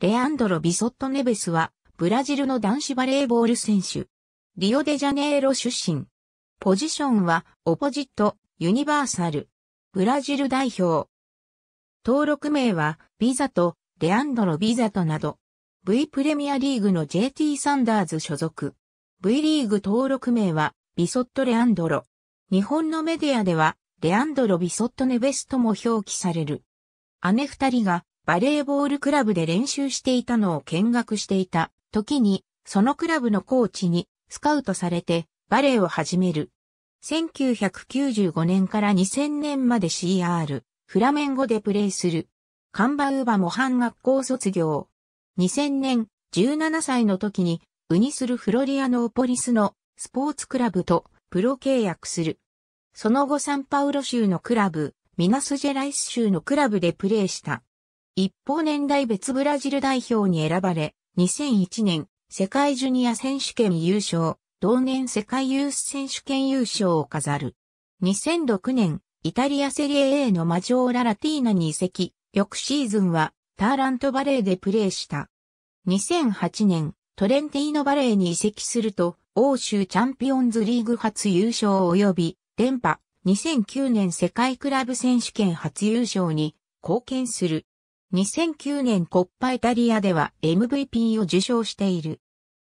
レアンドロ・ビソット・ネベスは、ブラジルの男子バレーボール選手。リオデジャネイロ出身。ポジションは、オポジット、ユニバーサル。ブラジル代表。登録名は、ビザと、レアンドロ・ビザとなど。V プレミアリーグの JT サンダーズ所属。V リーグ登録名は、ビソット・レアンドロ。日本のメディアでは、レアンドロ・ビソット・ネベスとも表記される。姉二人がバレーボールクラブで練習していたのを見学していた時に、そのクラブのコーチにスカウトされてバレーを始める。1995年から2000年まで CR、フラメンゴでプレーする。カンバウーバ模範学校卒業。2000年、17歳の時に、ウニスルフロリアノーポリスのスポーツクラブとプロ契約する。その後サンパウロ州のクラブ、ミナスジェライス州のクラブでプレーした。一方年代別ブラジル代表に選ばれ、2001年世界ジュニア選手権優勝、同年世界ユース選手権優勝を飾る。2006年、イタリアセリエ A のマジョーラ・ラティーナに移籍、翌シーズンはターラントバレーでプレーした。2008年、トレンティーノバレーに移籍すると、欧州チャンピオンズリーグ初優勝及び、連覇、2009年世界クラブ選手権初優勝に貢献する。2009年コッパイタリアでは MVP を受賞している。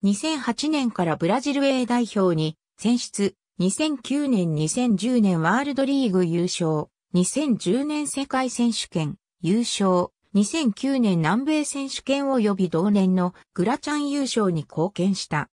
2008年からブラジル A 代表に選出、2009年2010年ワールドリーグ優勝、2010年世界選手権優勝、2009年南米選手権及び同年のグラチャン優勝に貢献した。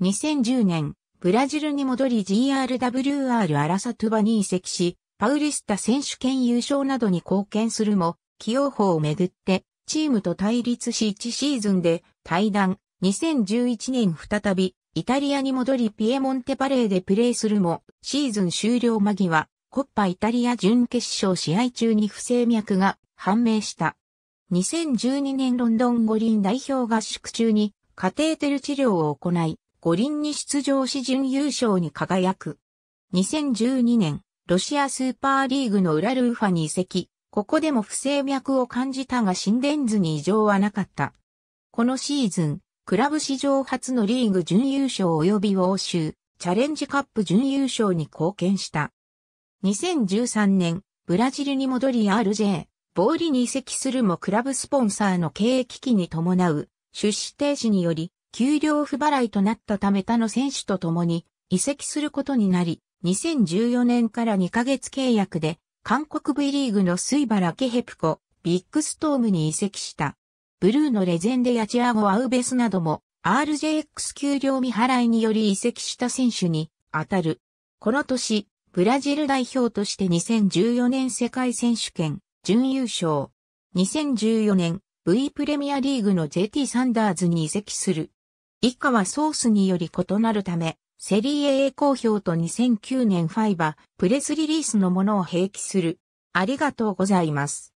2010年、ブラジルに戻り GRWR アラサトゥバに移籍し、パウリスタ選手権優勝などに貢献するも、起用法をめぐって、チームと対立し1シーズンで対談、2011年再び、イタリアに戻りピエモンテバレーでプレーするも、シーズン終了間際、コッパイタリア準決勝試合中に不正脈が判明した。2012年ロンドン五輪代表合宿中にカテーテル治療を行い、五輪に出場し準優勝に輝く。2012年、ロシアスーパーリーグのウラルーファに移籍、ここでも不整脈を感じたが心電図に異常はなかった。このシーズン、クラブ史上初のリーグ準優勝及び欧州、チャレンジカップ準優勝に貢献した。2013年、ブラジルに戻り RJ、ボーリに移籍するもクラブスポンサーの経営危機に伴う出資停止により、給料不払いとなったため他の選手と共に移籍することになり、2014年から2ヶ月契約で韓国 V リーグのスイバラケヘプコ、ビッグストームに移籍した。ブルーのレジェンデやチアゴ・アウベスなども RJX 給料未払いにより移籍した選手に当たる。この年、ブラジル代表として2014年世界選手権準優勝。2014年 V プレミアリーグの JT サンダーズに移籍する。以下はソースにより異なるため、セリエ A 公表と2009年ファイバ、プレスリリースのものを併記する。ありがとうございます。